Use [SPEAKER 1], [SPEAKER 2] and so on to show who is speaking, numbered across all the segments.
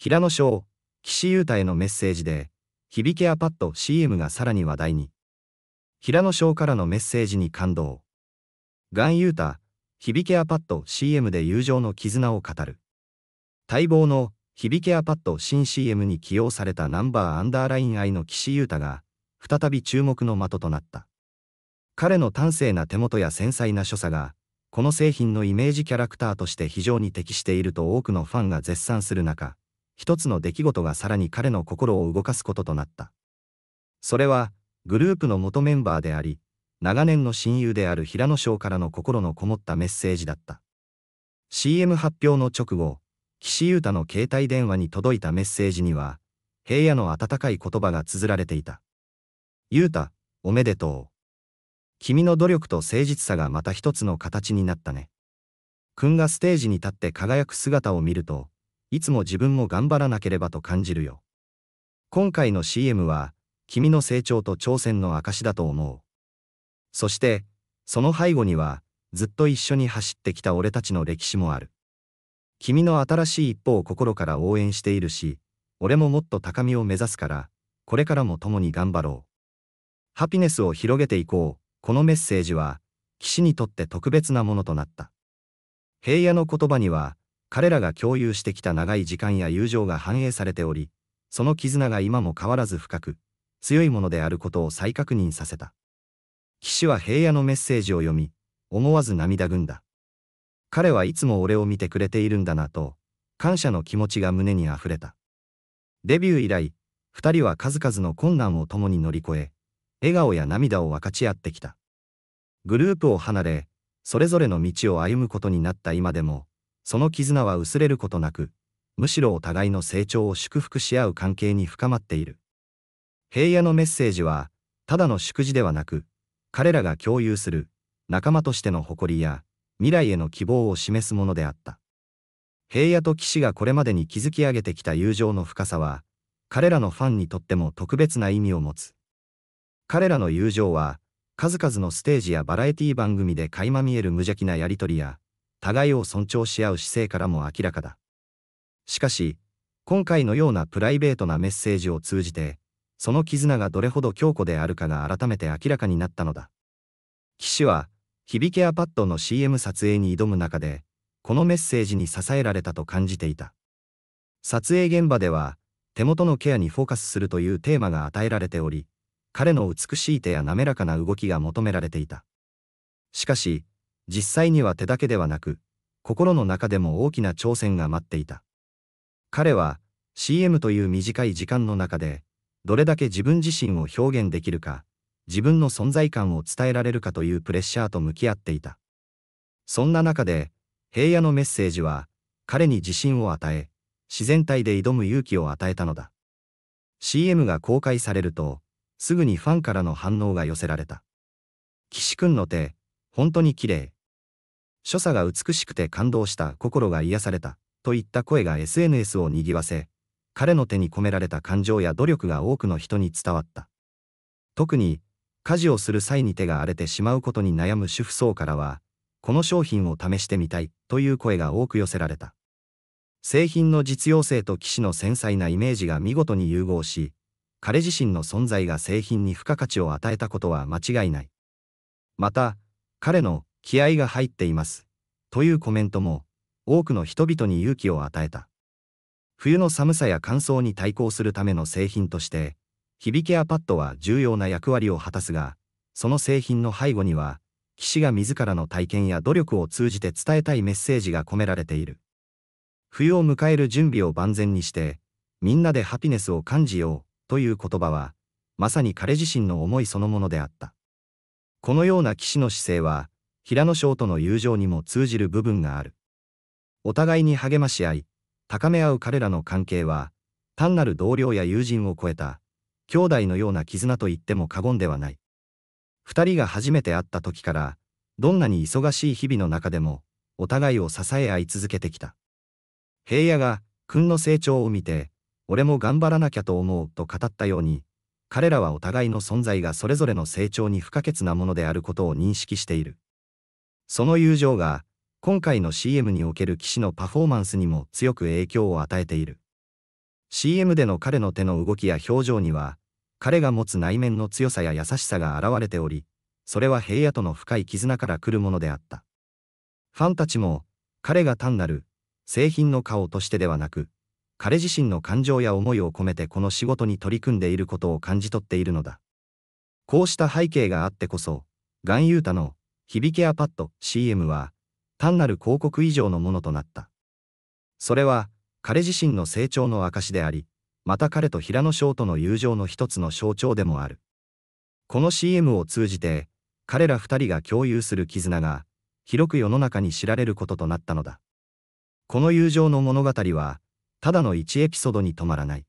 [SPEAKER 1] 平野翔、岸優太へのメッセージで、響けアパッド CM がさらに話題に。平野翔からのメッセージに感動。ガン優太、響けアパッド CM で友情の絆を語る。待望の響けアパッド新 CM に起用されたナンバーアンダーライン愛の岸優太が、再び注目の的となった。彼の端正な手元や繊細な所作が、この製品のイメージキャラクターとして非常に適していると多くのファンが絶賛する中、一つの出来事がさらに彼の心を動かすこととなった。それは、グループの元メンバーであり、長年の親友である平野翔からの心のこもったメッセージだった。CM 発表の直後、岸優太の携帯電話に届いたメッセージには、平野の温かい言葉が綴られていた。優太、おめでとう。君の努力と誠実さがまた一つの形になったね。君がステージに立って輝く姿を見ると、いつも自分も頑張らなければと感じるよ。今回の CM は、君の成長と挑戦の証だと思う。そして、その背後には、ずっと一緒に走ってきた俺たちの歴史もある。君の新しい一歩を心から応援しているし、俺ももっと高みを目指すから、これからも共に頑張ろう。ハピネスを広げていこう。このメッセージは、騎士にとって特別なものとなった。平野の言葉には、彼らが共有してきた長い時間や友情が反映されており、その絆が今も変わらず深く、強いものであることを再確認させた。騎士は平野のメッセージを読み、思わず涙ぐんだ。彼はいつも俺を見てくれているんだなと、感謝の気持ちが胸に溢れた。デビュー以来、二人は数々の困難を共に乗り越え、笑顔や涙を分かち合ってきた。グループを離れ、それぞれの道を歩むことになった今でも、その絆は薄れることなく、むしろお互いの成長を祝福し合う関係に深まっている。平野のメッセージは、ただの祝辞ではなく、彼らが共有する仲間としての誇りや未来への希望を示すものであった。平野と騎士がこれまでに築き上げてきた友情の深さは、彼らのファンにとっても特別な意味を持つ。彼らの友情は、数々のステージやバラエティ番組で垣間見える無邪気なやりとりや、互いを尊重し合う姿勢からも明らかだ。しかし、今回のようなプライベートなメッセージを通じて、その絆がどれほど強固であるかが改めて明らかになったのだ。騎士は、響ケアパッドの CM 撮影に挑む中で、このメッセージに支えられたと感じていた。撮影現場では、手元のケアにフォーカスするというテーマが与えられており、彼の美しい手や滑らかな動きが求められていた。しかし、実際には手だけではなく、心の中でも大きな挑戦が待っていた。彼は CM という短い時間の中で、どれだけ自分自身を表現できるか、自分の存在感を伝えられるかというプレッシャーと向き合っていた。そんな中で、平野のメッセージは、彼に自信を与え、自然体で挑む勇気を与えたのだ。CM が公開されると、すぐにファンからの反応が寄せられた。岸くんの手、本当に綺麗。所作が美しくて感動した心が癒されたといった声が SNS を賑わせ彼の手に込められた感情や努力が多くの人に伝わった特に家事をする際に手が荒れてしまうことに悩む主婦層からはこの商品を試してみたいという声が多く寄せられた製品の実用性と騎士の繊細なイメージが見事に融合し彼自身の存在が製品に付加価値を与えたことは間違いないまた彼の気合が入っています。というコメントも、多くの人々に勇気を与えた。冬の寒さや乾燥に対抗するための製品として、響ケアパッドは重要な役割を果たすが、その製品の背後には、騎士が自らの体験や努力を通じて伝えたいメッセージが込められている。冬を迎える準備を万全にして、みんなでハピネスを感じようという言葉は、まさに彼自身の思いそのものであった。このような騎士の姿勢は、平野翔との友情にも通じる部分がある。お互いに励まし合い、高め合う彼らの関係は、単なる同僚や友人を超えた、兄弟のような絆と言っても過言ではない。二人が初めて会った時から、どんなに忙しい日々の中でも、お互いを支え合い続けてきた。平野が、君の成長を見て、俺も頑張らなきゃと思うと語ったように、彼らはお互いの存在がそれぞれの成長に不可欠なものであることを認識している。その友情が、今回の CM における騎士のパフォーマンスにも強く影響を与えている。CM での彼の手の動きや表情には、彼が持つ内面の強さや優しさが現れており、それは平野との深い絆から来るものであった。ファンたちも、彼が単なる、製品の顔としてではなく、彼自身の感情や思いを込めてこの仕事に取り組んでいることを感じ取っているのだ。こうした背景があってこそ、岩優太の響けアパッド CM は単なる広告以上のものとなった。それは彼自身の成長の証であり、また彼と平野翔との友情の一つの象徴でもある。この CM を通じて、彼ら二人が共有する絆が、広く世の中に知られることとなったのだ。この友情の物語は、ただの一エピソードに止まらない。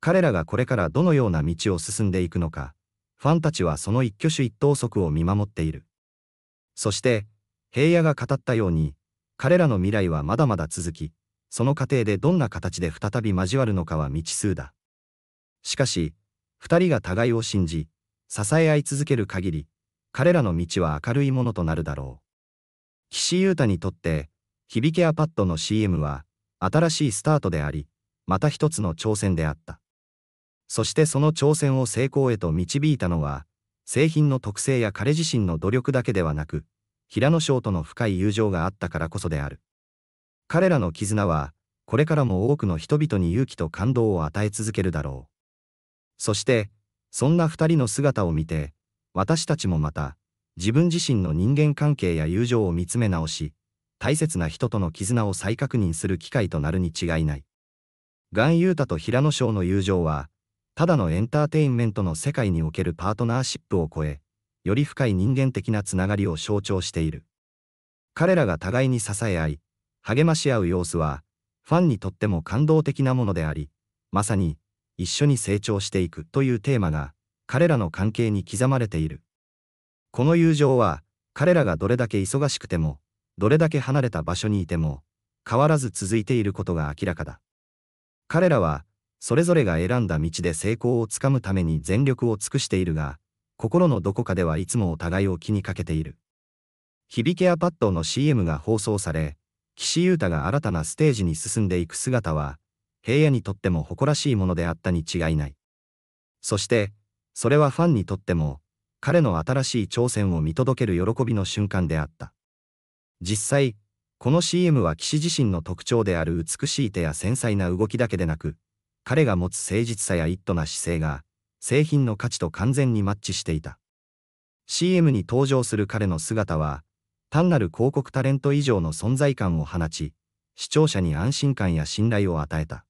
[SPEAKER 1] 彼らがこれからどのような道を進んでいくのか、ファンたちはその一挙手一投足を見守っている。そして、平野が語ったように、彼らの未来はまだまだ続き、その過程でどんな形で再び交わるのかは未知数だ。しかし、二人が互いを信じ、支え合い続ける限り、彼らの道は明るいものとなるだろう。岸優太にとって、響けアパッドの CM は、新しいスタートであり、また一つの挑戦であった。そしてその挑戦を成功へと導いたのは、製品の特性や彼自身の努力だけではなく、平野翔との深い友情があったからこそである。彼らの絆は、これからも多くの人々に勇気と感動を与え続けるだろう。そして、そんな二人の姿を見て、私たちもまた、自分自身の人間関係や友情を見つめ直し、大切な人との絆を再確認する機会となるに違いない。ガン・ユータと平野翔の友情は、ただのエンターテインメントの世界におけるパートナーシップを超え、より深い人間的なつながりを象徴している。彼らが互いに支え合い、励まし合う様子は、ファンにとっても感動的なものであり、まさに、一緒に成長していくというテーマが、彼らの関係に刻まれている。この友情は、彼らがどれだけ忙しくても、どれだけ離れた場所にいても、変わらず続いていることが明らかだ。彼らは、それぞれが選んだ道で成功をつかむために全力を尽くしているが、心のどこかではいつもお互いを気にかけている。響けアパッドの CM が放送され、岸優太が新たなステージに進んでいく姿は、平野にとっても誇らしいものであったに違いない。そして、それはファンにとっても、彼の新しい挑戦を見届ける喜びの瞬間であった。実際、この CM は騎士自身の特徴である美しい手や繊細な動きだけでなく、彼が持つ誠実さや一途な姿勢が、製品の価値と完全にマッチしていた。CM に登場する彼の姿は、単なる広告タレント以上の存在感を放ち、視聴者に安心感や信頼を与えた。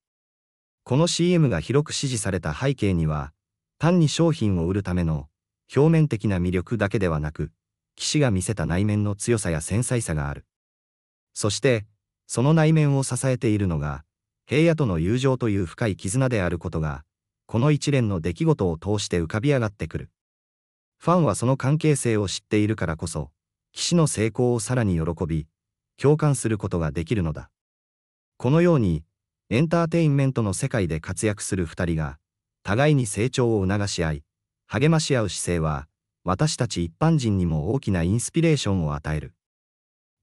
[SPEAKER 1] この CM が広く支持された背景には、単に商品を売るための表面的な魅力だけではなく、騎士が見せた内面の強さや繊細さがある。そして、その内面を支えているのが、平野との友情という深い絆であることが、この一連の出来事を通して浮かび上がってくる。ファンはその関係性を知っているからこそ、騎士の成功をさらに喜び、共感することができるのだ。このように、エンターテインメントの世界で活躍する二人が、互いに成長を促し合い、励まし合う姿勢は、私たち一般人にも大きなインスピレーションを与える。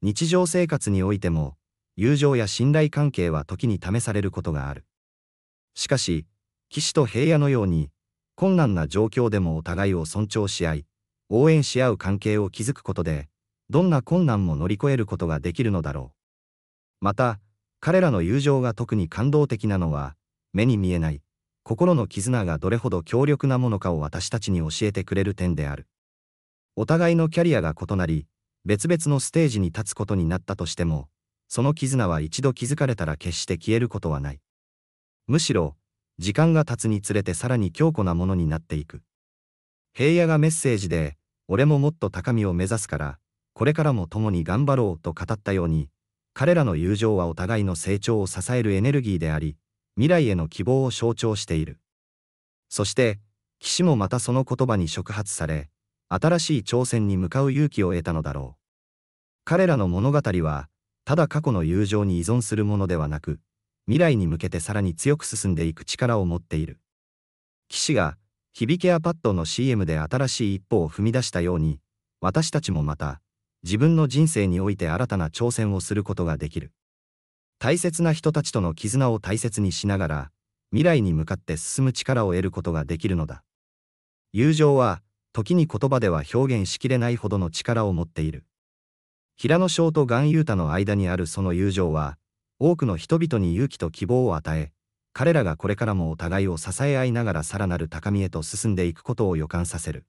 [SPEAKER 1] 日常生活においても、友情や信頼関係は時に試されることがある。しかし、騎士と平野のように、困難な状況でもお互いを尊重し合い、応援し合う関係を築くことで、どんな困難も乗り越えることができるのだろう。また、彼らの友情が特に感動的なのは、目に見えない、心の絆がどれほど強力なものかを私たちに教えてくれる点である。お互いのキャリアが異なり、別々のステージに立つことになったとしても、その絆は一度築かれたら決して消えることはない。むしろ、時間が経つにつれてさらに強固なものになっていく。平野がメッセージで、俺ももっと高みを目指すから、これからも共に頑張ろうと語ったように、彼らの友情はお互いの成長を支えるエネルギーであり、未来への希望を象徴している。そして、岸もまたその言葉に触発され、新しい挑戦に向かう勇気を得たのだろう。彼らの物語は、ただ過去の友情に依存するものではなく、未来に向けてさらに強く進んでいく力を持っている。騎士が、響ケアパッドの CM で新しい一歩を踏み出したように、私たちもまた、自分の人生において新たな挑戦をすることができる。大切な人たちとの絆を大切にしながら、未来に向かって進む力を得ることができるのだ。友情は、時に言葉では表現しきれないほどの力を持っている。平野翔と岩優太の間にあるその友情は、多くの人々に勇気と希望を与え、彼らがこれからもお互いを支え合いながらさらなる高みへと進んでいくことを予感させる。